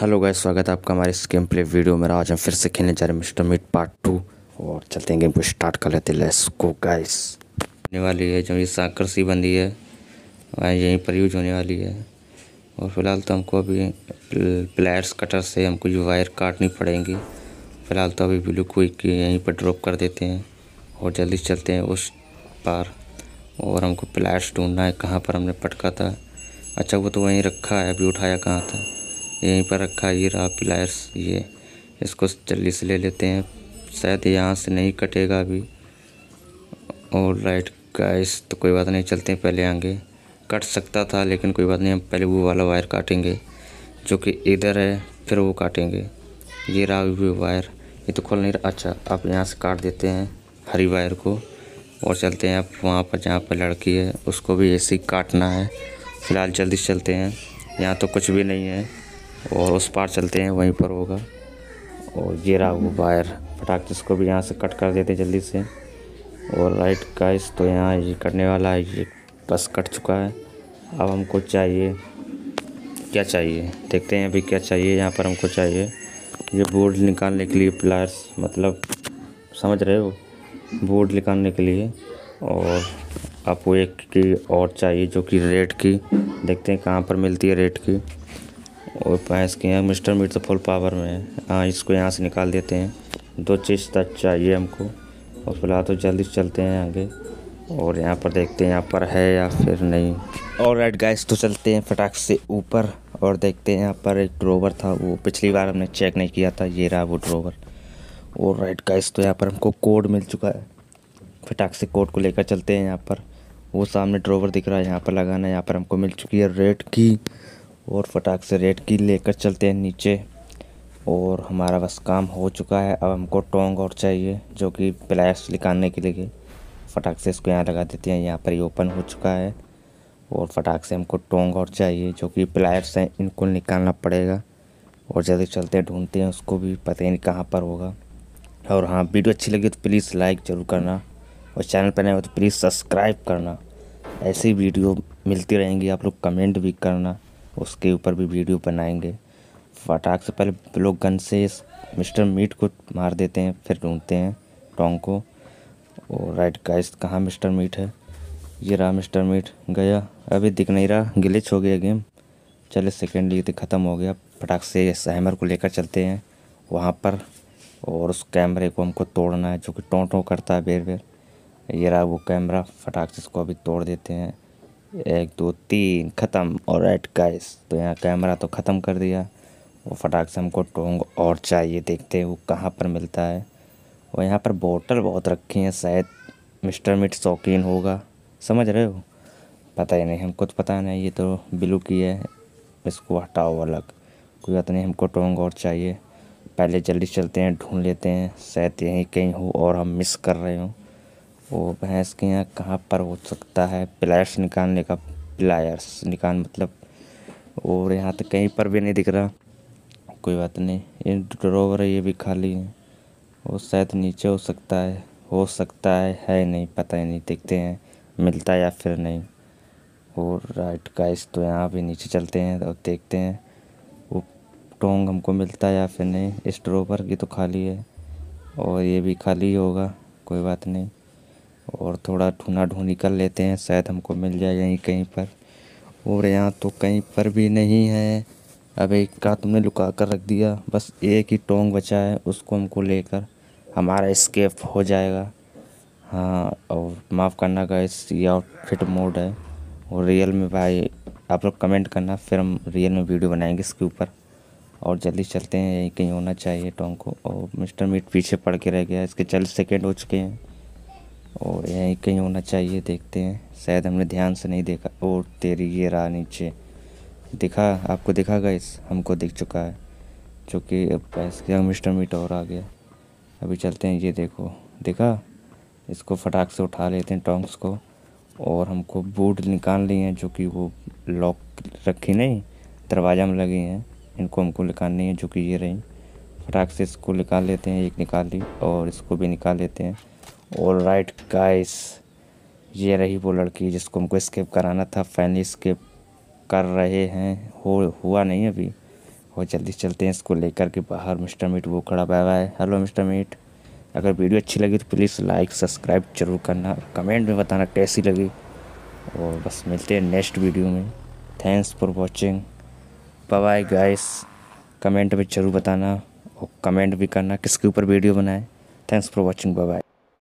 hello guys स्वागत है आपका हमारे गेम प्ले वीडियो में आज हम फिर से खेलने जा रहे हैं मिस्टर मीट पार्ट टू और चलते हैं गेम को स्टार्ट कर लेते हैं लेट्स गो गाइस होने वाली है जो ये साकर सी बंदी है यहीं पर यूज होने वाली है और फिलहाल तो हमको अभी प्लेयर्स कटर से हमको जो वायर काटनी पड़ेंगी फ़िलहाल तो अभी ब्लू क्विक यहीं पर ड्रॉप कर देते हैं और जल्दी चलते हैं उस पार और हमको प्लेयर्स ढूंढना है कहाँ पर हमने पटका था अच्छा वो तो वहीं रखा है अभी उठाया कहाँ था यहीं पर रखा ये रहा प्लायर्स ये इसको जल्दी से ले लेते हैं शायद यहाँ से नहीं कटेगा अभी और राइट गाइस तो कोई बात नहीं चलते हैं पहले आगे कट सकता था लेकिन कोई बात नहीं हम पहले वो वाला वायर काटेंगे जो कि इधर है फिर वो काटेंगे ये रहा वो वायर ये तो खोल नहीं रहा अच्छा आप यहाँ से काट देते हैं हरी वायर को और चलते हैं आप वहाँ पर जहाँ पर लड़की है उसको भी ऐसे ही काटना है फ़िलहाल जल्दी से चलते हैं यहाँ तो कुछ भी नहीं है और उस पार चलते हैं वहीं पर होगा और ये रहा वो वायर फटाक जिसको भी यहाँ से कट कर देते जल्दी से और राइट गाइस तो यहाँ ये कटने वाला है ये बस कट चुका है अब हमको चाहिए क्या चाहिए देखते हैं अभी क्या चाहिए यहाँ पर हमको चाहिए ये बोर्ड निकालने के लिए प्लायर्स मतलब समझ रहे हो बोर्ड निकालने के लिए और आपको एक की और चाहिए जो कि रेट की देखते हैं कहाँ पर मिलती है रेट की और पैस के हैं मिस्टर मीट तो फुल पावर में है हाँ इसको यहाँ से निकाल देते हैं दो चीज़ तक चाहिए हमको और फिलहाल तो जल्दी चलते हैं आगे और यहाँ पर देखते हैं यहाँ पर है या फिर नहीं और रेड गैस तो चलते हैं फटाक से ऊपर और देखते हैं यहाँ पर एक ड्रोवर था वो पिछली बार हमने चेक नहीं किया था ये रहा वो ड्रोवर और रेड गैस तो यहाँ पर हमको कोड मिल चुका है फटाक से कोड को लेकर चलते हैं यहाँ पर वो सामने ड्रोवर दिख रहा है यहाँ पर लगाना है यहाँ पर हमको मिल चुकी है रेड की और फटाक से रेड की लेकर चलते हैं नीचे और हमारा बस काम हो चुका है अब हमको टोंग और चाहिए जो कि प्लायर्स निकालने के लिए फटाक से इसको यहाँ लगा देते हैं यहाँ पर ये ओपन हो चुका है और फटाक से हमको टोंग और चाहिए जो कि प्लायर्स हैं इनको निकालना पड़ेगा और जल्दी चलते ढूंढते हैं उसको भी पता ही नहीं कहाँ पर होगा और हाँ वीडियो अच्छी लगी तो प्लीज़ लाइक ज़रूर करना और चैनल पर नए हो तो प्लीज़ सब्सक्राइब करना ऐसी वीडियो मिलती रहेंगी आप लोग कमेंट भी करना उसके ऊपर भी वीडियो बनाएंगे फटाक से पहले लोग गन से मिस्टर मीट को मार देते हैं फिर ढूंढते हैं टोंग को और राइट गाइस कहाँ मिस्टर मीट है ये रहा मिस्टर मीट गया अभी दिख नहीं रहा गिलिच हो गया गेम चले सेकेंड लिए ख़त्म हो गया फटाक से हैमर को लेकर चलते हैं वहाँ पर और उस कैमरे को हमको तोड़ना है जो कि टों टों करता है बेर बेर ये रहा वो कैमरा फटाक से इसको अभी तोड़ देते हैं एक दो तीन ख़त्म और एट गाइस तो यहाँ कैमरा तो ख़त्म कर दिया वो फटाक से हमको टोंग और चाहिए देखते हैं वो कहाँ पर मिलता है और यहाँ पर बोतल बहुत रखी हैं शायद मिस्टर मिट शौकीन होगा समझ रहे हो पता ही नहीं हमको तो पता नहीं ये तो बिलू की है इसको हटाओ अलग कोई बात नहीं हमको टोंग और चाहिए पहले जल्दी चलते हैं ढूंढ लेते हैं शायद यहीं कहीं हो और हम मिस कर रहे हों वो भैंस के यहाँ कहाँ पर हो सकता है प्लायर्स निकालने का प्लायर्स निकाल मतलब और यहाँ तो कहीं पर भी नहीं दिख रहा कोई बात नहीं ये ड्रोवर है ये भी खाली है वो शायद नीचे हो सकता है हो सकता है है नहीं पता ही नहीं देखते हैं मिलता है या फिर नहीं और राइट गाइस तो यहाँ भी नीचे चलते हैं और देखते हैं वो टोंग हमको मिलता है या फिर नहीं इस ड्रोवर की तो खाली है और ये भी खाली होगा कोई बात नहीं और थोड़ा ढूंढा ढूंढी कर लेते हैं शायद हमको मिल जाए यहीं कहीं पर और यहाँ तो कहीं पर भी नहीं है अब एक का तुमने लुका कर रख दिया बस एक ही टोंग बचा है उसको हमको लेकर हमारा स्केप हो जाएगा हाँ और माफ़ करना का ये आउटफिट मोड है और रियल में भाई आप लोग कमेंट करना फिर हम रियल में वीडियो बनाएंगे इसके ऊपर और जल्दी चलते हैं यहीं कहीं होना चाहिए टोंग को और मिस्टर मीट पीछे पड़ के रह गया इसके चालीस सेकेंड हो चुके हैं और यहीं कहीं होना चाहिए देखते हैं शायद हमने ध्यान से नहीं देखा और तेरी ये रहा नीचे दिखा आपको दिखा गया इस हमको दिख चुका है जो कि मिस्टर मीट और आ गया अभी चलते हैं ये देखो देखा इसको फटाक से उठा लेते हैं टोंग्स को और हमको बूट निकाल लिए हैं जो कि वो लॉक रखी नहीं दरवाज़ा में लगी हैं इनको हमको निकालनी है जो कि ये रही फटाक से इसको निकाल लेते हैं एक निकाल ली और इसको भी निकाल लेते हैं ऑल राइट गाइस ये रही वो लड़की जिसको हमको स्केप कराना था फाइनली स्केप कर रहे हैं हो हुआ नहीं अभी और जल्दी चलते हैं इसको लेकर के बाहर मिस्टर मीट वो खड़ा बाय है हेलो मिस्टर मीट अगर वीडियो अच्छी लगी तो प्लीज़ लाइक सब्सक्राइब जरूर करना कमेंट में बताना कैसी लगी और बस मिलते हैं नेक्स्ट वीडियो में thanks for watching bye guys comment में ज़रूर बताना और कमेंट भी करना किसके ऊपर वीडियो बनाए थैंक्स फॉर वॉचिंग बाय